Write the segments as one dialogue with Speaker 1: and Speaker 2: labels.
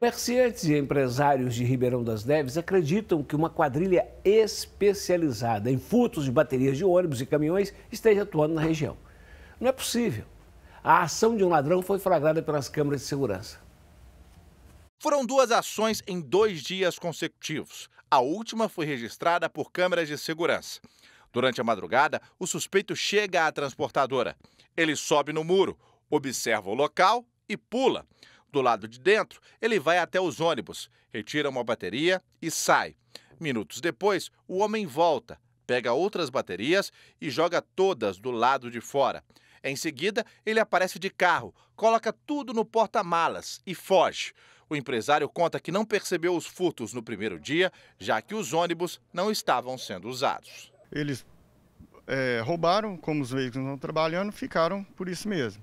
Speaker 1: Comerciantes e empresários de Ribeirão das Neves acreditam que uma quadrilha especializada em furtos de baterias de ônibus e caminhões esteja atuando na região. Não é possível. A ação de um ladrão foi flagrada pelas câmeras de segurança.
Speaker 2: Foram duas ações em dois dias consecutivos. A última foi registrada por câmeras de segurança. Durante a madrugada, o suspeito chega à transportadora. Ele sobe no muro, observa o local e pula. Do lado de dentro, ele vai até os ônibus, retira uma bateria e sai. Minutos depois, o homem volta, pega outras baterias e joga todas do lado de fora. Em seguida, ele aparece de carro, coloca tudo no porta-malas e foge. O empresário conta que não percebeu os furtos no primeiro dia, já que os ônibus não estavam sendo usados.
Speaker 3: Eles é, roubaram, como os veículos não estão trabalhando, ficaram por isso mesmo.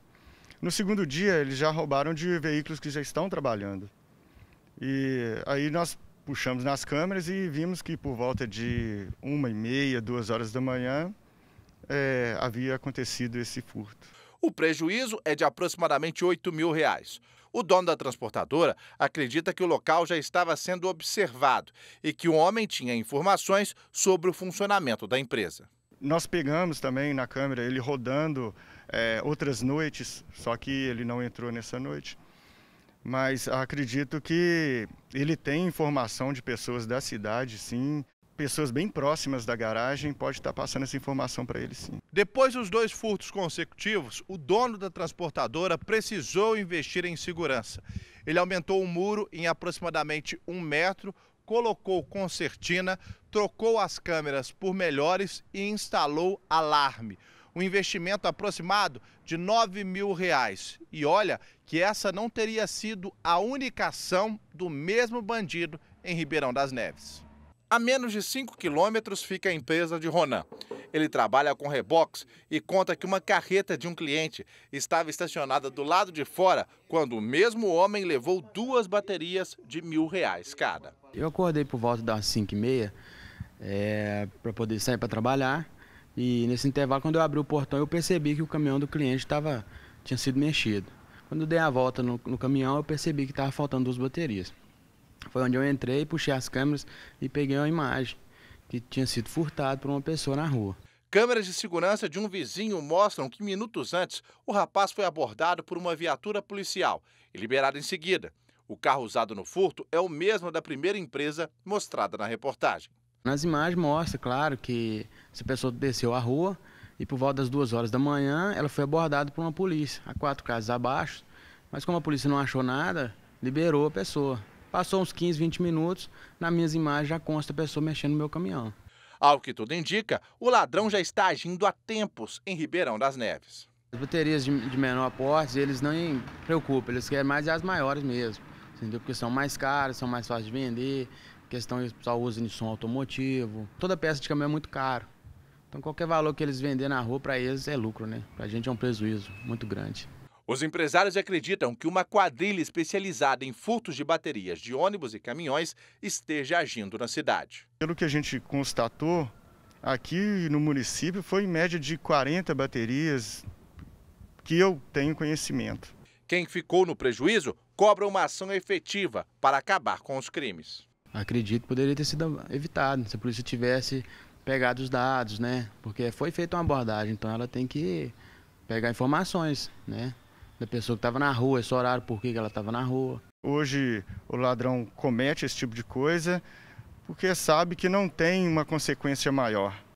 Speaker 3: No segundo dia, eles já roubaram de veículos que já estão trabalhando. E aí nós puxamos nas câmeras e vimos que por volta de uma e meia, duas horas da manhã, é, havia acontecido esse furto.
Speaker 2: O prejuízo é de aproximadamente 8 mil reais. O dono da transportadora acredita que o local já estava sendo observado e que o homem tinha informações sobre o funcionamento da empresa.
Speaker 3: Nós pegamos também na câmera ele rodando é, outras noites, só que ele não entrou nessa noite. Mas acredito que ele tem informação de pessoas da cidade, sim. Pessoas bem próximas da garagem pode estar tá passando essa informação para ele, sim.
Speaker 2: Depois dos dois furtos consecutivos, o dono da transportadora precisou investir em segurança. Ele aumentou o muro em aproximadamente um metro, colocou concertina, trocou as câmeras por melhores e instalou alarme. Um investimento aproximado de 9 mil reais. E olha que essa não teria sido a única ação do mesmo bandido em Ribeirão das Neves. A menos de 5 quilômetros fica a empresa de Ronan. Ele trabalha com reboques e conta que uma carreta de um cliente estava estacionada do lado de fora quando o mesmo homem levou duas baterias de mil reais cada.
Speaker 1: Eu acordei por volta das 5 e meia é, eh, para poder sair para trabalhar. E nesse intervalo, quando eu abri o portão, eu percebi que o caminhão do cliente tava, tinha sido mexido. Quando eu dei a volta no, no caminhão, eu percebi que estava faltando duas baterias. Foi onde eu entrei, puxei as câmeras e peguei uma imagem que tinha sido furtada por uma pessoa na rua.
Speaker 2: Câmeras de segurança de um vizinho mostram que minutos antes o rapaz foi abordado por uma viatura policial e liberado em seguida. O carro usado no furto é o mesmo da primeira empresa mostrada na reportagem.
Speaker 1: Nas imagens mostra, claro, que essa pessoa desceu a rua e por volta das duas horas da manhã ela foi abordada por uma polícia, a quatro casas abaixo. Mas como a polícia não achou nada, liberou a pessoa. Passou uns 15, 20 minutos, nas minhas imagens já consta a pessoa mexendo no meu caminhão.
Speaker 2: Ao que tudo indica, o ladrão já está agindo há tempos em Ribeirão das Neves. As
Speaker 1: baterias de, menor porte, eles nem preocupam, eles querem mais as maiores mesmo, entendeu? Porque são mais caras, são mais fáceis de vender, questão o só usa de som automotivo. Toda peça de caminhão é muito caro. Então qualquer valor que eles vender na rua para eles é lucro, né? Para a gente é um prejuízo muito grande.
Speaker 2: Os empresários acreditam que uma quadrilha especializada em furtos de baterias de ônibus e caminhões esteja agindo na cidade.
Speaker 3: Pelo que a gente constatou, aqui no município foi em média de 40 baterias que eu tenho conhecimento.
Speaker 2: Quem ficou no prejuízo cobra uma ação efetiva para acabar com os crimes.
Speaker 1: Acredito que poderia ter sido evitado se a polícia tivesse pegado os dados, né? Porque foi feita uma abordagem, então ela tem que pegar
Speaker 3: informações, né? da pessoa que estava na rua, esse horário, por que ela estava na rua. Hoje o ladrão comete esse tipo de coisa porque sabe que não tem uma consequência maior.